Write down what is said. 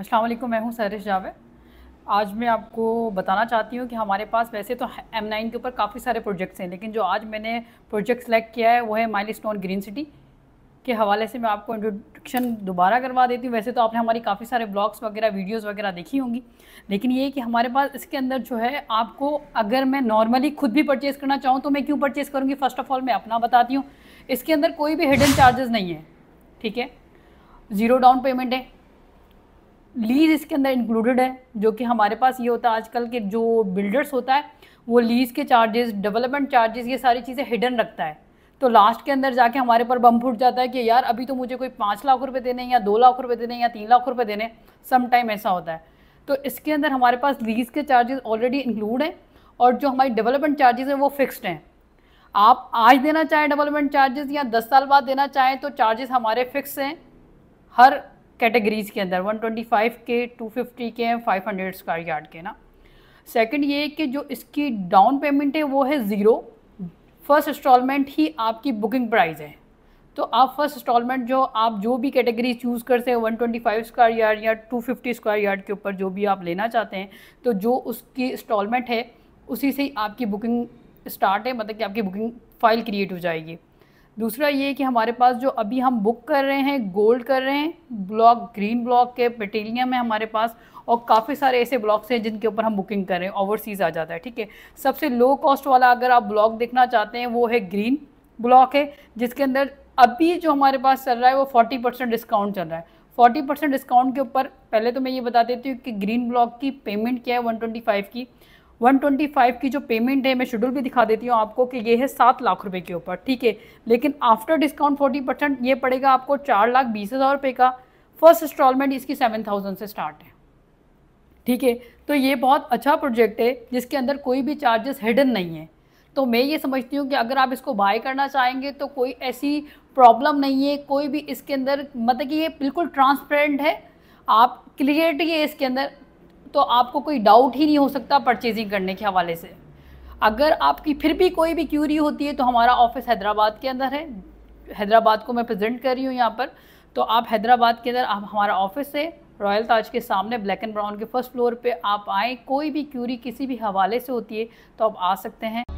असलम मैं हूं सरिश जावेद आज मैं आपको बताना चाहती हूं कि हमारे पास वैसे तो एम नाइन के ऊपर काफ़ी सारे प्रोजेक्ट्स हैं लेकिन जो आज मैंने प्रोजेक्ट सेलेक्ट किया है वो है माइल स्टोन ग्रीन सिटी के हवाले से मैं आपको इंट्रोडक्शन दोबारा करवा देती हूँ वैसे तो आपने हमारी काफ़ी सारे ब्लॉग्स वगैरह वीडियोस वगैरह देखी होंगी लेकिन ये कि हमारे पास इसके अंदर जो है आपको अगर मैं नॉर्मली खुद भी परचेज़ करना चाहूँ तो मैं क्यों परचेज़ करूँगी फ़र्स्ट ऑफ़ ऑल मैं अपना बताती हूँ इसके अंदर कोई भी हिडन चार्जेस नहीं है ठीक है ज़ीरो डाउन पेमेंट है लीज इसके अंदर इंक्लूडेड है जो कि हमारे पास ये होता है आजकल के जो बिल्डर्स होता है वो लीज के चार्जेस डेवलपमेंट चार्जेस ये सारी चीज़ें हिडन रखता है तो लास्ट के अंदर जाके हमारे पर बम फूट जाता है कि यार अभी तो मुझे कोई पाँच लाख रुपए देने या दो लाख रुपए देने या तीन लाख रुपए देने सम टाइम ऐसा होता है तो इसके अंदर हमारे पास लीज के चार्जेस ऑलरेडी इंक्लूड हैं और जो हमारी डेवलपमेंट चार्जेस हैं वो फिक्स्ड हैं आप आज देना चाहें डेवलपमेंट चार्जेस या दस साल बाद देना चाहें तो चार्जेस हमारे फिक्स हैं हर कैटेगरीज़ के अंदर 125 के 250 के हैं 500 स्क्वायर यार्ड के ना सेकंड ये कि जो इसकी डाउन पेमेंट है वो है ज़ीरो फर्स्ट इंस्टॉलमेंट ही आपकी बुकिंग प्राइस है तो आप फर्स्ट इंस्टॉलमेंट जो आप जो भी कैटेगरी चूज़ करते हैं 125 स्क्वायर यार्ड या 250 स्क्वायर यार्ड के ऊपर जो भी आप लेना चाहते हैं तो जो उसकी इंस्टॉलमेंट है उसी से आपकी बुकिंग स्टार्ट है मतलब कि आपकी बुकिंग फ़ाइल क्रिएट हो जाएगी दूसरा ये कि हमारे पास जो अभी हम बुक कर रहे हैं गोल्ड कर रहे हैं ब्लॉक ग्रीन ब्लॉक के पेटेलियम है हमारे पास और काफ़ी सारे ऐसे ब्लॉक्स हैं जिनके ऊपर हम बुकिंग कर रहे हैं ओवरसीज़ आ जाता है ठीक है सबसे लो कॉस्ट वाला अगर आप ब्लॉक देखना चाहते हैं वो है ग्रीन ब्लॉक है जिसके अंदर अभी जो हमारे पास चल रहा है वो फोर्टी परसेंट डिस्काउंट चल रहा है फोर्टी परसेंट डिस्काउंट के ऊपर पहले तो मैं ये बता देती हूँ कि ग्रीन ब्लॉक की पेमेंट क्या है वन ट्वेंटी फाइव की 125 की जो पेमेंट है मैं शेड्यूल भी दिखा देती हूँ आपको कि ये है सात लाख रुपए के ऊपर ठीक है लेकिन आफ्टर डिस्काउंट 40 परसेंट ये पड़ेगा आपको चार लाख बीस हज़ार रुपये का फर्स्ट इंस्टॉलमेंट इसकी सेवन थाउजेंड से स्टार्ट है ठीक है तो ये बहुत अच्छा प्रोजेक्ट है जिसके अंदर कोई भी चार्जेस हिडन नहीं है तो मैं ये समझती हूँ कि अगर आप इसको बाय करना चाहेंगे तो कोई ऐसी प्रॉब्लम नहीं है कोई भी इसके अंदर मतलब कि ये बिल्कुल ट्रांसपेरेंट है आप क्लियरिटी है इसके अंदर तो आपको कोई डाउट ही नहीं हो सकता परचेजिंग करने के हवाले से अगर आपकी फिर भी कोई भी क्यूरी होती है तो हमारा ऑफिस हैदराबाद के अंदर है हैदराबाद को मैं प्रेजेंट कर रही हूँ यहाँ पर तो आप हैदराबाद के अंदर आप हमारा ऑफिस है रॉयल ताज के सामने ब्लैक एंड ब्राउन के फर्स्ट फ्लोर पे आप आए कोई भी क्यूरी किसी भी हवाले से होती है तो आप आ सकते हैं